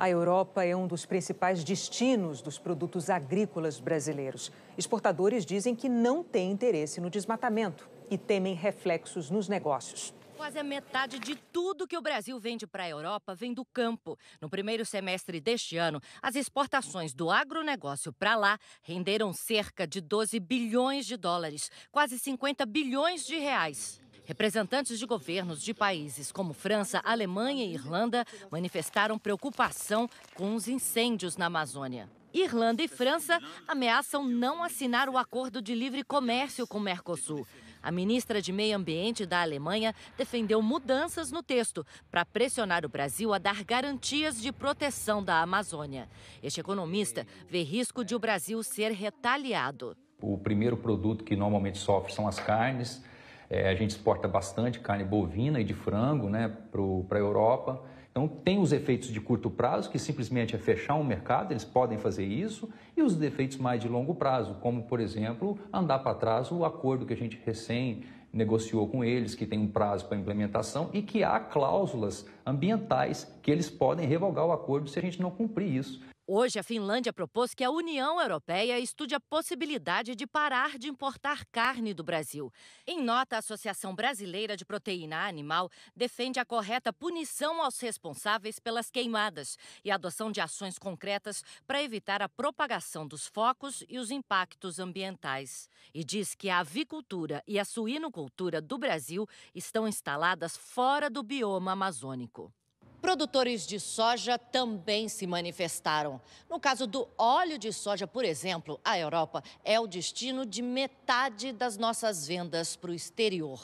a Europa é um dos principais destinos dos produtos agrícolas brasileiros. Exportadores dizem que não têm interesse no desmatamento e temem reflexos nos negócios. Quase a metade de tudo que o Brasil vende para a Europa vem do campo. No primeiro semestre deste ano, as exportações do agronegócio para lá renderam cerca de 12 bilhões de dólares, quase 50 bilhões de reais. Representantes de governos de países como França, Alemanha e Irlanda manifestaram preocupação com os incêndios na Amazônia. Irlanda e França ameaçam não assinar o acordo de livre comércio com o Mercosul. A ministra de Meio Ambiente da Alemanha defendeu mudanças no texto para pressionar o Brasil a dar garantias de proteção da Amazônia. Este economista vê risco de o Brasil ser retaliado. O primeiro produto que normalmente sofre são as carnes. É, a gente exporta bastante carne bovina e de frango né, para a Europa. Então, tem os efeitos de curto prazo, que simplesmente é fechar um mercado, eles podem fazer isso, e os efeitos mais de longo prazo, como, por exemplo, andar para trás o acordo que a gente recém negociou com eles, que tem um prazo para implementação e que há cláusulas ambientais que eles podem revogar o acordo se a gente não cumprir isso. Hoje, a Finlândia propôs que a União Europeia estude a possibilidade de parar de importar carne do Brasil. Em nota, a Associação Brasileira de Proteína Animal defende a correta punição aos responsáveis pelas queimadas e a adoção de ações concretas para evitar a propagação dos focos e os impactos ambientais. E diz que a avicultura e a suinocultura do Brasil estão instaladas fora do bioma amazônico. Produtores de soja também se manifestaram. No caso do óleo de soja, por exemplo, a Europa é o destino de metade das nossas vendas para o exterior.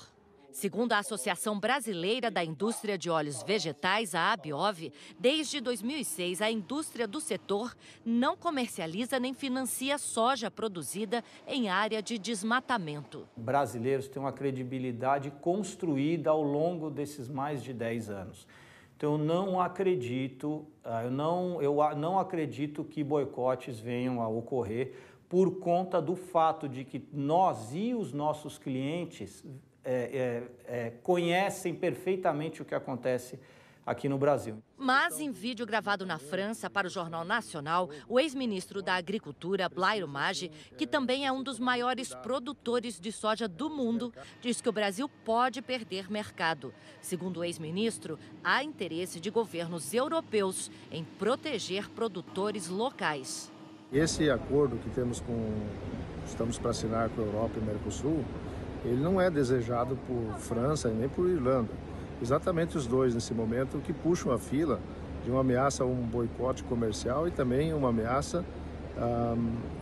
Segundo a Associação Brasileira da Indústria de Óleos Vegetais, a ABIOV, desde 2006 a indústria do setor não comercializa nem financia soja produzida em área de desmatamento. Brasileiros têm uma credibilidade construída ao longo desses mais de 10 anos. Então eu não acredito, ah, eu não, eu não acredito que boicotes venham a ocorrer por conta do fato de que nós e os nossos clientes é, é, é, conhecem perfeitamente o que acontece aqui no Brasil. Mas em vídeo gravado na França para o Jornal Nacional, o ex-ministro da Agricultura, Blairo Maggi, que também é um dos maiores produtores de soja do mundo, diz que o Brasil pode perder mercado. Segundo o ex-ministro, há interesse de governos europeus em proteger produtores locais. Esse acordo que temos com estamos para assinar com a Europa e Mercosul, ele não é desejado por França nem por Irlanda exatamente os dois nesse momento que puxam a fila de uma ameaça a um boicote comercial e também uma ameaça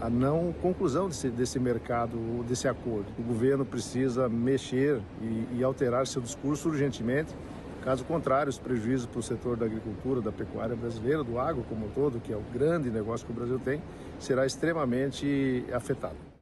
a, não conclusão desse, desse mercado, desse acordo. O governo precisa mexer e, e alterar seu discurso urgentemente Caso contrário, os prejuízos para o setor da agricultura, da pecuária brasileira, do agro como um todo, que é o grande negócio que o Brasil tem, será extremamente afetado.